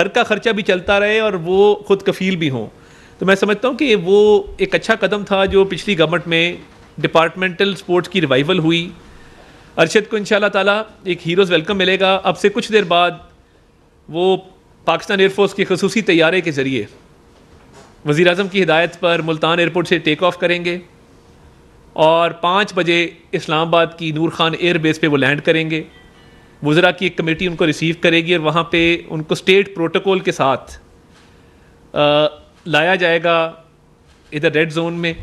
घर का खर्चा भी चलता रहे और वो खुद कफील भी हों तो मैं समझता हूँ कि वो एक अच्छा कदम था जो पिछली गवर्नमेंट में डिपार्टमेंटल स्पोर्ट्स की रिवाइवल हुई अरशद को इन ताला एक हीरोज़ वेलकम मिलेगा अब से कुछ देर बाद वो पाकिस्तान एयरफोर्स के खसूसी तैयारे के ज़रिए वज़ी अजम की हिदायत पर मुल्तान एयरपोर्ट से टेक ऑफ करेंगे और पाँच बजे इस्लामाबाद की नूर खान एयरबेस पर वो लैंड करेंगे वज़रा की एक कमेटी उनको रिसीव करेगी और वहाँ पे उनको स्टेट प्रोटोकॉल के साथ आ, लाया जाएगा इधर रेड जोन में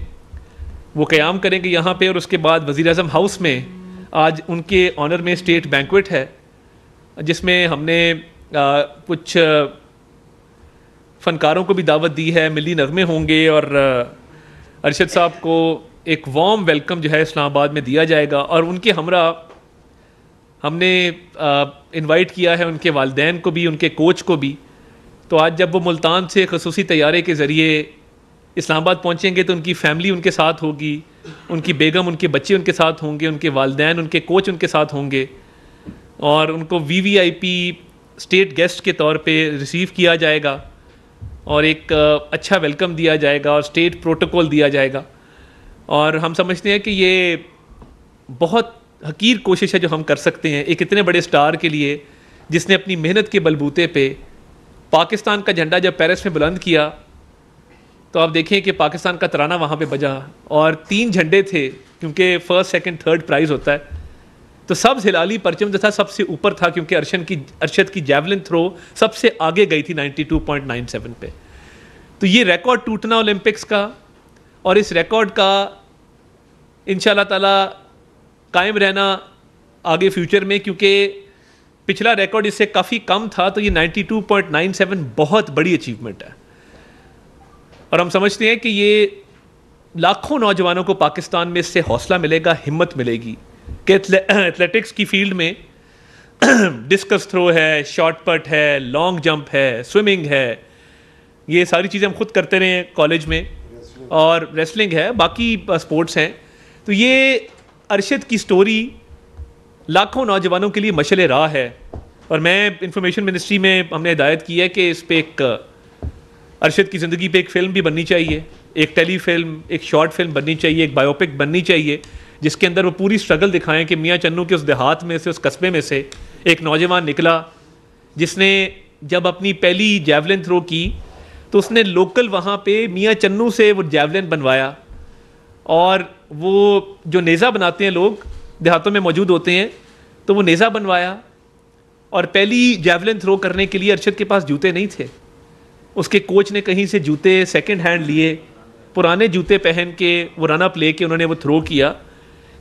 वो क़्याम करेंगे यहाँ पे और उसके बाद वज़ी अजम हाउस में आज उनके ऑनर में स्टेट बैंकवेट है जिसमें हमने आ, कुछ फ़नकारों को भी दावत दी है मिली नगमे होंगे और अरशद साहब को एक वार्म वेलकम जो है इस्लामाबाद में दिया जाएगा और उनके हमरा हमने इनवाइट किया है उनके वालदेन को भी उनके कोच को भी तो आज जब वो मुल्तान से खसूस तैयारे के ज़रिए इस्लामाबाद पहुँचेंगे तो उनकी फैमिली उनके साथ होगी उनकी बेगम उनके बच्चे उनके साथ होंगे उनके वालदेन उनके कोच उनके साथ होंगे और उनको V V I P state guest के तौर पे रिसीव किया जाएगा और एक अच्छा वेलकम दिया जाएगा और स्टेट प्रोटोकॉल दिया जाएगा और हम समझते हैं कि ये बहुत हकीर कोशिश है जो हम कर सकते हैं एक इतने बड़े स्टार के लिए जिसने अपनी मेहनत के बलबूते पे पाकिस्तान का झंडा जब पेरिस में बुलंद किया तो आप देखें कि पाकिस्तान का तराना वहाँ पे बजा और तीन झंडे थे क्योंकि फ़र्स्ट सेकंड थर्ड प्राइज़ होता है तो सब हिलाली परचम जो था सबसे ऊपर था क्योंकि अर्शन की अरशद की जैवलिन थ्रो सबसे आगे गई थी 92.97 पे तो ये रिकॉर्ड टूटना ओलंपिक्स का और इस रिकॉर्ड का इन ताला कायम रहना आगे फ्यूचर में क्योंकि पिछला रिकॉर्ड इससे काफ़ी कम था तो ये 92.97 बहुत बड़ी अचीवमेंट है और हम समझते हैं कि ये लाखों नौजवानों को पाकिस्तान में इससे हौसला मिलेगा हिम्मत मिलेगी कि एथलेटिक्स की फील्ड में डिस्कस थ्रो है शॉर्ट पट है लॉन्ग जंप है स्विमिंग है ये सारी चीज़ें हम खुद करते रहे हैं कॉलेज में और रेसलिंग है बाकी स्पोर्ट्स हैं तो ये अरशद की स्टोरी लाखों नौजवानों के लिए मशल राह है और मैं इंफॉर्मेशन मिनिस्ट्री में हमने हिदायत की है कि इस पर एक अरशद की ज़िंदगी पे एक फ़िल्म भी बननी चाहिए एक टेली फिल्म एक शॉर्ट फिल्म बननी चाहिए एक बायोपिक बननी चाहिए जिसके अंदर वो पूरी स्ट्रगल दिखाएं कि मियाँ चन्नू के उस देहात में से उस कस्बे में से एक नौजवान निकला जिसने जब अपनी पहली जैवलिन थ्रो की तो उसने लोकल वहाँ पे मियाँ चन्नू से वो जैवलिन बनवाया और वो जो नेज़ा बनाते हैं लोग देहातों में मौजूद होते हैं तो वो नेज़ा बनवाया और पहली जैवलिन थ्रो करने के लिए अरशद के पास जूते नहीं थे उसके कोच ने कहीं से जूते सेकंड हैंड लिए पुराने जूते पहन के वो अप ले के उन्होंने वो थ्रो किया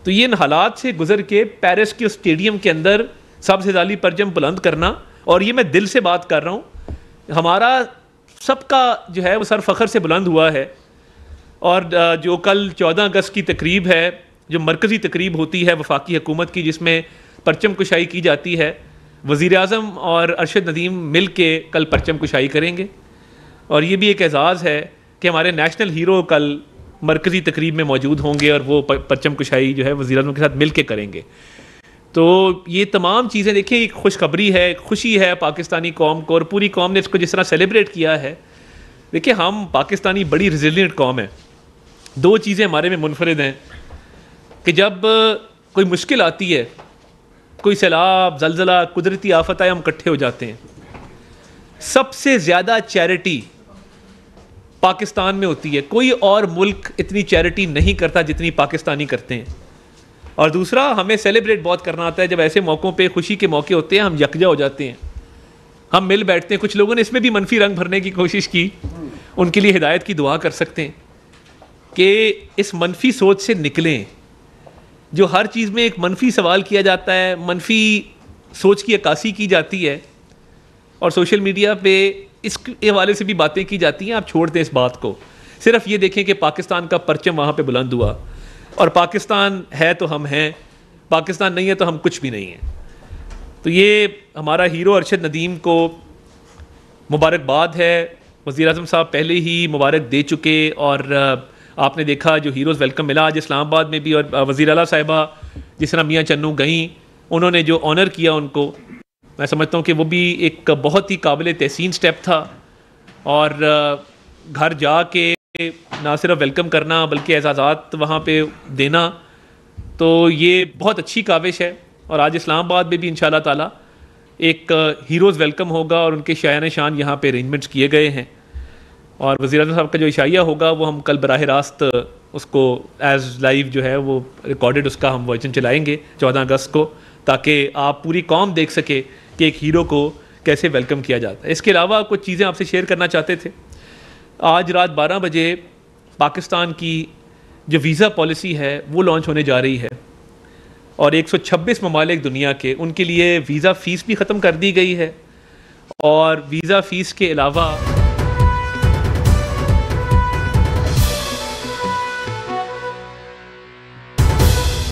तो ये इन हालात से गुजर के पेरिस के स्टेडियम के अंदर सबसे ज़ाली परजम बुलंद करना और ये मैं दिल से बात कर रहा हूँ हमारा सबका जो है वो सर फ़खर से बुलंद हुआ है और जो कल चौदह अगस्त की तकरीब है जो मरकज़ी तकरीब होती है वफाकी हुकूमत की जिसमें परचम कुशाई की जाती है वज़ी अजम और अरशद नदीम मिल के कल परचम कुशाई करेंगे और ये भी एक एज़ाज़ है कि हमारे नेशनल हीरो कल मरकज़ी तकरीब में मौजूद होंगे और वो परचम कुशाई जो है वज़ी अजम के साथ मिल के करेंगे तो ये तमाम चीज़ें देखिए एक खुशखबरी है खुशी है पाकिस्तानी कौम को और पूरी कौम ने इसको जिस तरह सेलिब्रेट किया है देखिए हम पाकिस्तानी बड़ी रिजिलियट कौम है दो चीज़ें हमारे में मुनफरद हैं कि जब कोई मुश्किल आती है कोई सैलाब जलजला कुदरती आफत आए हम इकट्ठे हो जाते हैं सबसे ज़्यादा चैरिटी पाकिस्तान में होती है कोई और मुल्क इतनी चैरिटी नहीं करता जितनी पाकिस्तानी करते हैं और दूसरा हमें सेलिब्रेट बहुत करना आता है जब ऐसे मौक़ों पे खुशी के मौके होते हैं हम यकजा हो जाते हैं हम मिल बैठते हैं कुछ लोगों ने इसमें भी मनफी रंग भरने की कोशिश की उनके लिए हिदायत की दुआ कर सकते हैं कि इस मनफी सोच से निकलें जो हर चीज़ में एक मनफी सवाल किया जाता है मनफी सोच की अक्सी की जाती है और सोशल मीडिया पे इस हवाले से भी बातें की जाती हैं आप छोड़ दें इस बात को सिर्फ ये देखें कि पाकिस्तान का परचम वहाँ पे बुलंद हुआ और पाकिस्तान है तो हम हैं पाकिस्तान नहीं है तो हम कुछ भी नहीं हैं तो ये हमारा हीरो अरशद नदीम को मुबारकबाद है वज़ी अजम साहब पहले ही मुबारक दे चुके और आपने देखा जो हीरोज़ वेलकम मिला आज इस्लामाबाद में भी और वज़ी अला साहिबा जिस तरह मियाँ चन्नू गईं उन्होंने जो ऑनर किया उनको मैं समझता हूँ कि वो भी एक बहुत ही काबिल तहसीन स्टेप था और घर जा के ना सिर्फ वेलकम करना बल्कि एजाज़ात वहाँ पर देना तो ये बहुत अच्छी काविश है और आज इस्लामाबाद में भी इन शाह तक हीरोज़ वेलकम होगा और उनके शायन शान यहाँ पर अरेंजमेंट्स किए गए हैं और वज़ी अजम साहब का जो इशाइया होगा वो हम कल बरह रास्त उसको एज़ लाइव जो है वो रिकॉर्डेड उसका हम वर्जन चलाएँगे चौदह अगस्त को ताकि आप पूरी कौम देख सके कि एक हीरो को कैसे वेलकम किया जाता है इसके अलावा कुछ चीज़ें आपसे शेयर करना चाहते थे आज रात बारह बजे पाकिस्तान की जो वीज़ा पॉलिसी है वो लॉन्च होने जा रही है और छब्बीस ममालिक दुनिया के उनके लिए वीज़ा फ़ीस भी ख़त्म कर दी गई है और वीज़ा फ़ीस के अलावा